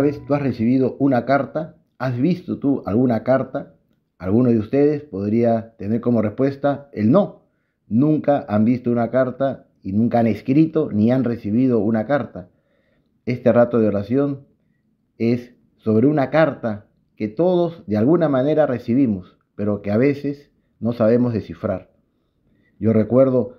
vez tú has recibido una carta? ¿Has visto tú alguna carta? Alguno de ustedes podría tener como respuesta el no. Nunca han visto una carta y nunca han escrito ni han recibido una carta. Este rato de oración es sobre una carta que todos de alguna manera recibimos, pero que a veces no sabemos descifrar. Yo recuerdo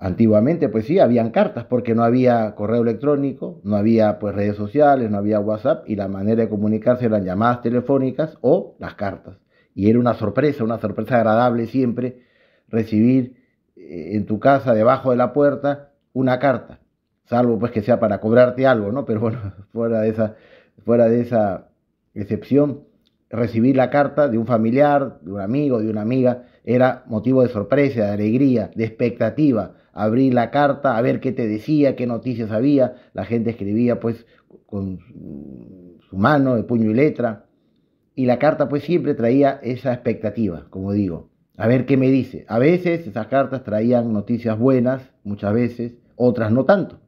Antiguamente, pues sí, habían cartas porque no había correo electrónico, no había pues redes sociales, no había WhatsApp y la manera de comunicarse eran llamadas telefónicas o las cartas. Y era una sorpresa, una sorpresa agradable siempre recibir eh, en tu casa, debajo de la puerta, una carta, salvo pues que sea para cobrarte algo, ¿no? Pero bueno, fuera de esa, fuera de esa excepción, recibir la carta de un familiar, de un amigo, de una amiga, era motivo de sorpresa, de alegría, de expectativa. Abrir la carta, a ver qué te decía, qué noticias había. La gente escribía pues con su mano, de puño y letra. Y la carta pues siempre traía esa expectativa, como digo. A ver qué me dice. A veces esas cartas traían noticias buenas, muchas veces, otras no tanto.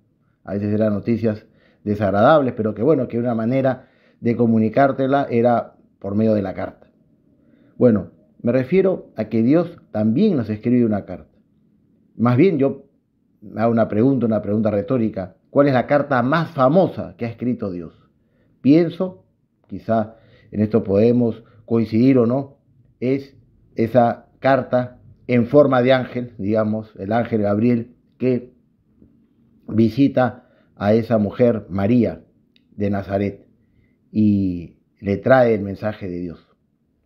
A veces eran noticias desagradables, pero que bueno, que una manera de comunicártela era por medio de la carta. Bueno, me refiero a que Dios también nos escribe una carta. Más bien yo hago una pregunta, una pregunta retórica. ¿Cuál es la carta más famosa que ha escrito Dios? Pienso, quizá en esto podemos coincidir o no, es esa carta en forma de ángel, digamos, el ángel Gabriel que visita a esa mujer María de Nazaret. Y le trae el mensaje de Dios,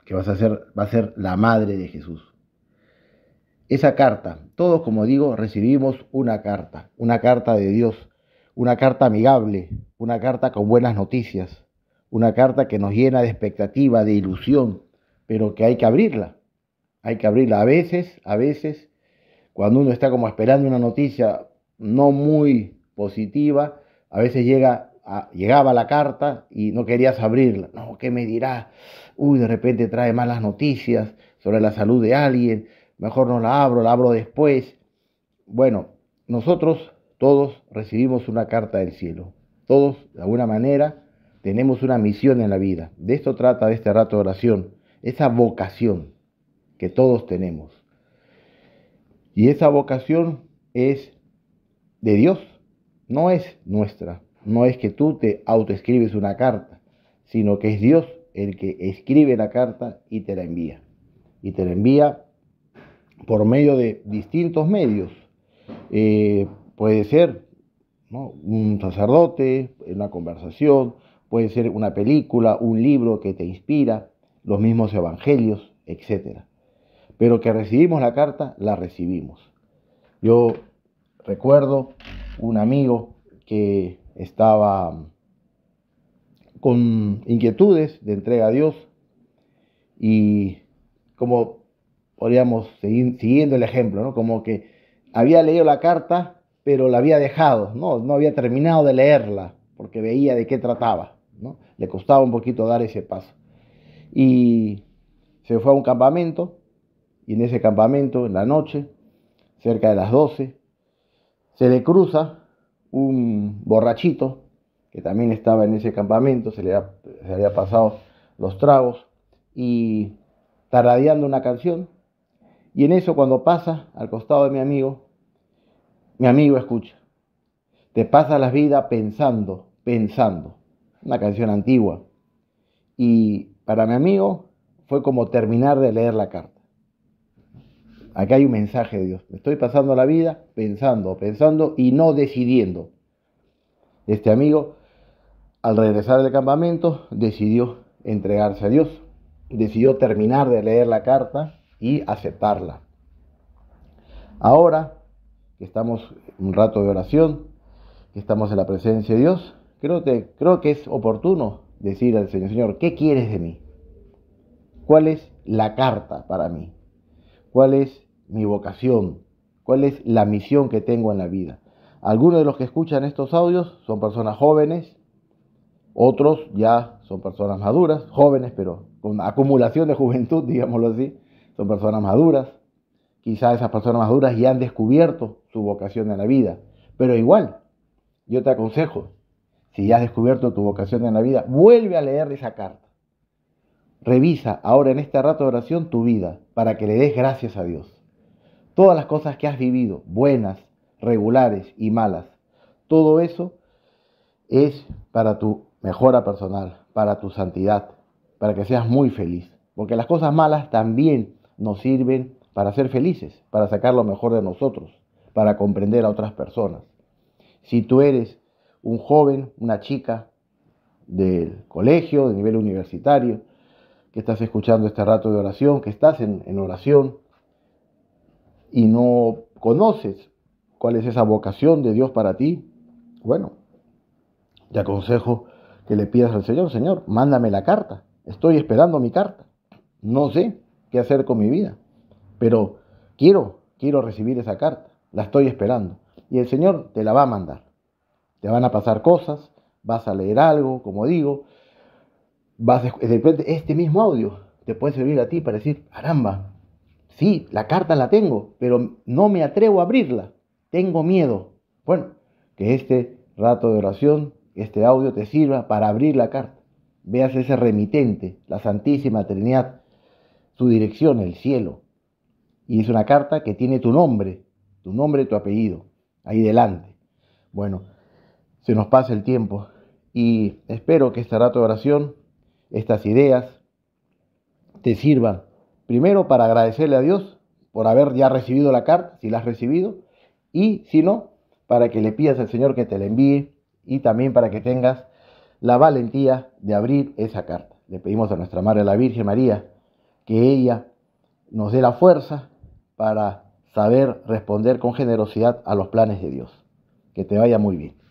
que vas a ser, va a ser la madre de Jesús. Esa carta, todos como digo, recibimos una carta, una carta de Dios, una carta amigable, una carta con buenas noticias, una carta que nos llena de expectativa, de ilusión, pero que hay que abrirla, hay que abrirla. A veces, a veces, cuando uno está como esperando una noticia no muy positiva, a veces llega llegaba la carta y no querías abrirla. No, ¿qué me dirá? Uy, de repente trae malas noticias sobre la salud de alguien. Mejor no la abro, la abro después. Bueno, nosotros todos recibimos una carta del cielo. Todos, de alguna manera, tenemos una misión en la vida. De esto trata de este rato de oración. Esa vocación que todos tenemos. Y esa vocación es de Dios, no es nuestra no es que tú te autoescribes una carta, sino que es Dios el que escribe la carta y te la envía. Y te la envía por medio de distintos medios. Eh, puede ser un sacerdote, una conversación, puede ser una película, un libro que te inspira, los mismos evangelios, etc. Pero que recibimos la carta, la recibimos. Yo recuerdo un amigo que estaba con inquietudes de entrega a Dios y como podríamos seguir siguiendo el ejemplo, ¿no? Como que había leído la carta, pero la había dejado, ¿no? No había terminado de leerla porque veía de qué trataba, ¿no? Le costaba un poquito dar ese paso. Y se fue a un campamento y en ese campamento, en la noche, cerca de las 12, se le cruza un borrachito que también estaba en ese campamento, se le, había pasado los tragos y taradeando una canción. Y en eso cuando pasa al costado de mi amigo, mi amigo escucha, te pasa la vida pensando, pensando, una canción antigua. Y para mi amigo fue como terminar de leer la carta. Acá hay un mensaje de Dios. Me estoy pasando la vida pensando, pensando y no decidiendo. Este amigo, al regresar del campamento, decidió entregarse a Dios. Decidió terminar de leer la carta y aceptarla. Ahora que estamos un rato de oración, que estamos en la presencia de Dios, creo, que, creo que es oportuno decir al Señor, Señor, ¿qué quieres de mí? ¿Cuál es la carta para mí? ¿Cuál es mi vocación, cuál es la misión que tengo en la vida. Algunos de los que escuchan estos audios son personas jóvenes, otros ya son personas maduras, jóvenes, pero con acumulación de juventud, digámoslo así, son personas maduras. Quizás esas personas maduras ya han descubierto su vocación en la vida, pero igual, yo te aconsejo, si ya has descubierto tu vocación en la vida, vuelve a leer esa carta. Revisa ahora en este rato de oración tu vida para que le des gracias a Dios. Todas las cosas que has vivido, buenas, regulares y malas, todo eso es para tu mejora personal, para tu santidad, para que seas muy feliz. Porque las cosas malas también nos sirven para ser felices, para sacar lo mejor de nosotros, para comprender a otras personas. Si tú eres un joven, una chica del colegio, de nivel universitario, que estás escuchando este rato de oración, que estás en, oración, y no conoces cuál es esa vocación de Dios para ti, bueno, te aconsejo que le pidas al Señor, Señor, mándame la carta, estoy esperando mi carta, no sé qué hacer con mi vida, pero quiero, quiero recibir esa carta, la estoy esperando. Y el Señor te la va a mandar. Te van a pasar cosas, vas a leer algo, como digo, vas de repente este mismo audio te puede servir a ti para decir, caramba, Sí, la carta la tengo, pero no me atrevo a abrirla. Tengo miedo. Bueno, que este rato de oración, este audio te sirva para abrir la carta. Veas ese remitente, la Santísima Trinidad, su dirección, el cielo. Y es una carta que tiene tu nombre, tu nombre tu apellido, ahí delante. Bueno, se nos pasa el tiempo y espero que este rato de oración, estas ideas, te sirvan Primero, para agradecerle a Dios por haber ya recibido la carta, si la has recibido, y si no, para que le pidas al Señor que te la envíe y también para que tengas la valentía de abrir esa carta. Le pedimos a nuestra Madre la Virgen María que ella nos dé la fuerza para saber responder con generosidad a los planes de Dios. Que te vaya muy bien.